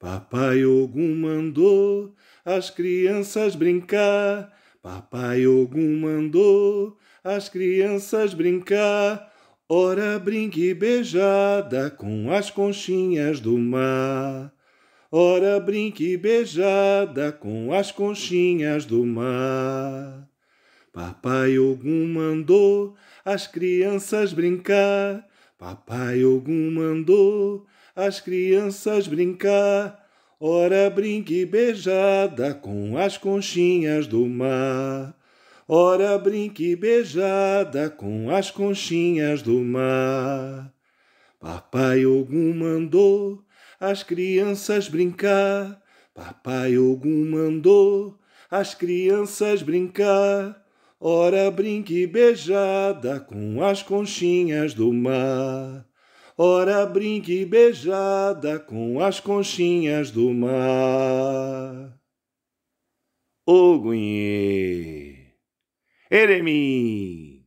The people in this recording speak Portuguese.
Papai Ogum mandou as crianças brincar. Papai Ogum mandou as crianças brincar. Ora brinque beijada com as conchinhas do mar. Ora brinque beijada com as conchinhas do mar. Papai Ogum mandou as crianças brincar. Papai Ogum mandou as crianças brincar. Ora brinque beijada com as conchinhas do mar. Ora brinque beijada com as conchinhas do mar. Papai Ogum mandou as crianças brincar. Papai Ogum mandou as crianças brincar. Ora brinque beijada com as conchinhas do mar ora brinque beijada com as conchinhas do mar. Ogunhê, Eremim.